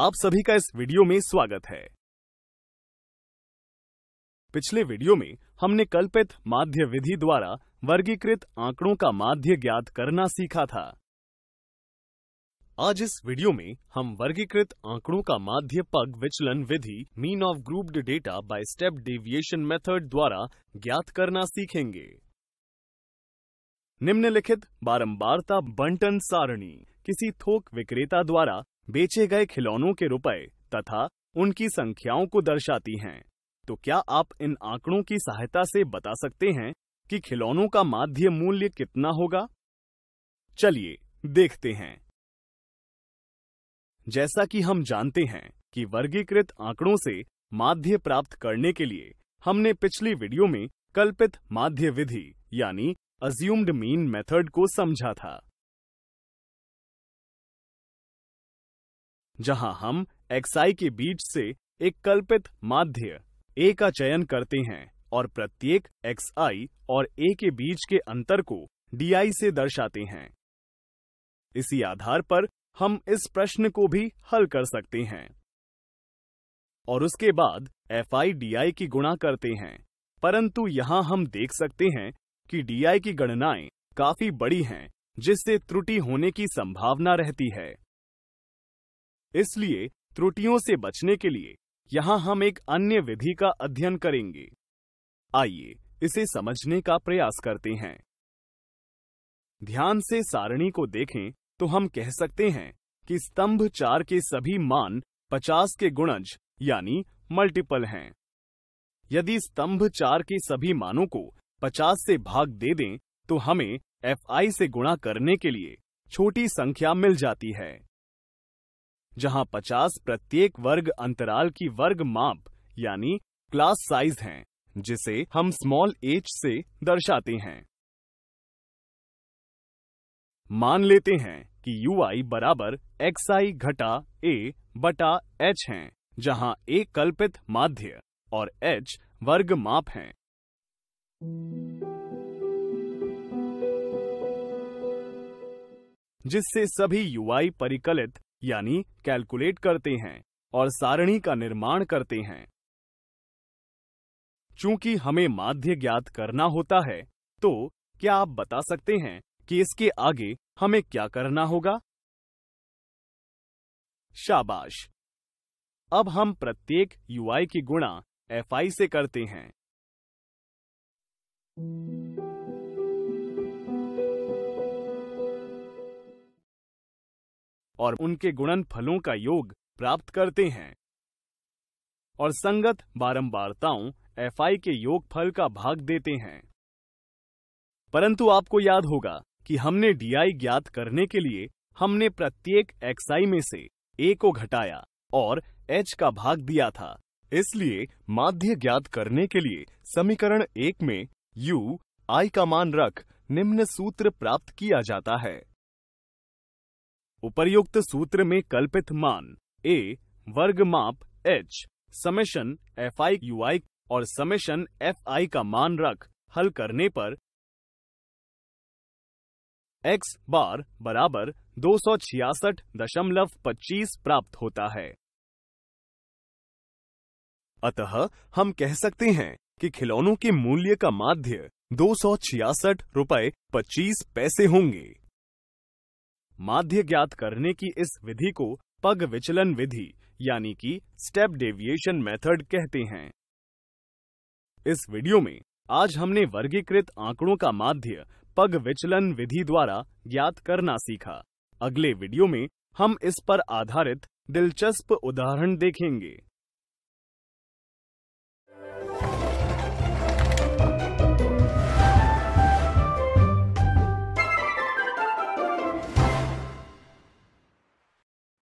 आप सभी का इस वीडियो में स्वागत है पिछले वीडियो में हमने कल्पित माध्य विधि द्वारा वर्गीकृत आंकड़ों का माध्य ज्ञात करना सीखा था आज इस वीडियो में हम वर्गीकृत आंकड़ों का माध्य पग विचलन विधि mean of grouped data by step deviation method द्वारा ज्ञात करना सीखेंगे निम्नलिखित बारंबारता बंटन सारणी किसी थोक विक्रेता द्वारा बेचे गए खिलौनों के रुपए तथा उनकी संख्याओं को दर्शाती हैं तो क्या आप इन आंकड़ों की सहायता से बता सकते हैं कि खिलौनों का माध्य मूल्य कितना होगा चलिए देखते हैं जैसा कि हम जानते हैं कि वर्गीकृत आंकड़ों से माध्य प्राप्त करने के लिए हमने पिछली वीडियो में कल्पित माध्य विधि यानी अज्यूम्ड मीन मेथड को समझा था जहां हम एक्साई के बीच से एक कल्पित माध्य ए का चयन करते हैं और प्रत्येक एक्स आई और ए के बीच के अंतर को डीआई से दर्शाते हैं इसी आधार पर हम इस प्रश्न को भी हल कर सकते हैं और उसके बाद एफ आई डी आई की गुणा करते हैं परंतु यहाँ हम देख सकते हैं कि डीआई की गणनाएं काफी बड़ी हैं जिससे त्रुटि होने की संभावना रहती है इसलिए त्रुटियों से बचने के लिए यहां हम एक अन्य विधि का अध्ययन करेंगे आइए इसे समझने का प्रयास करते हैं ध्यान से सारणी को देखें तो हम कह सकते हैं कि स्तंभ चार के सभी मान 50 के गुणज यानी मल्टीपल हैं यदि स्तंभ चार के सभी मानों को 50 से भाग दे दें तो हमें एफ से गुणा करने के लिए छोटी संख्या मिल जाती है जहां 50 प्रत्येक वर्ग अंतराल की वर्ग माप यानी क्लास साइज हैं, जिसे हम स्मॉल एच से दर्शाते हैं मान लेते हैं कि आई बराबर आई घटा ए बटा एच है जहां ए कल्पित माध्य और एच वर्ग माप है जिससे सभी युवाई परिकलित यानी कैलकुलेट करते हैं और सारणी का निर्माण करते हैं चूंकि हमें माध्य ज्ञात करना होता है तो क्या आप बता सकते हैं कि इसके आगे हमें क्या करना होगा शाबाश अब हम प्रत्येक यूआई की गुणा एफआई से करते हैं और उनके गुणन फलों का योग प्राप्त करते हैं और संगत बारंबारताओं एफ के योग फल का भाग देते हैं परंतु आपको याद होगा कि हमने डीआई ज्ञात करने के लिए हमने प्रत्येक आई में से ए को घटाया और एच का भाग दिया था इसलिए माध्य ज्ञात करने के लिए समीकरण एक में यू आई का मान रख निम्न सूत्र प्राप्त किया जाता है उपर्युक्त सूत्र में कल्पित मान ए वर्ग माप H summation F I U I और समेशन एफ आई का मान रख हल करने पर x बार बराबर दो सौ छियासठ दशमलव पच्चीस प्राप्त होता है अतः हम कह सकते हैं कि खिलौनों के मूल्य का माध्य दो सौ छियासठ रुपए पच्चीस पैसे होंगे माध्य ज्ञात करने की इस विधि को पग विचलन विधि यानी कि स्टेप डेविएशन मेथड कहते हैं इस वीडियो में आज हमने वर्गीकृत आंकड़ों का माध्य पग विचलन विधि द्वारा ज्ञात करना सीखा अगले वीडियो में हम इस पर आधारित दिलचस्प उदाहरण देखेंगे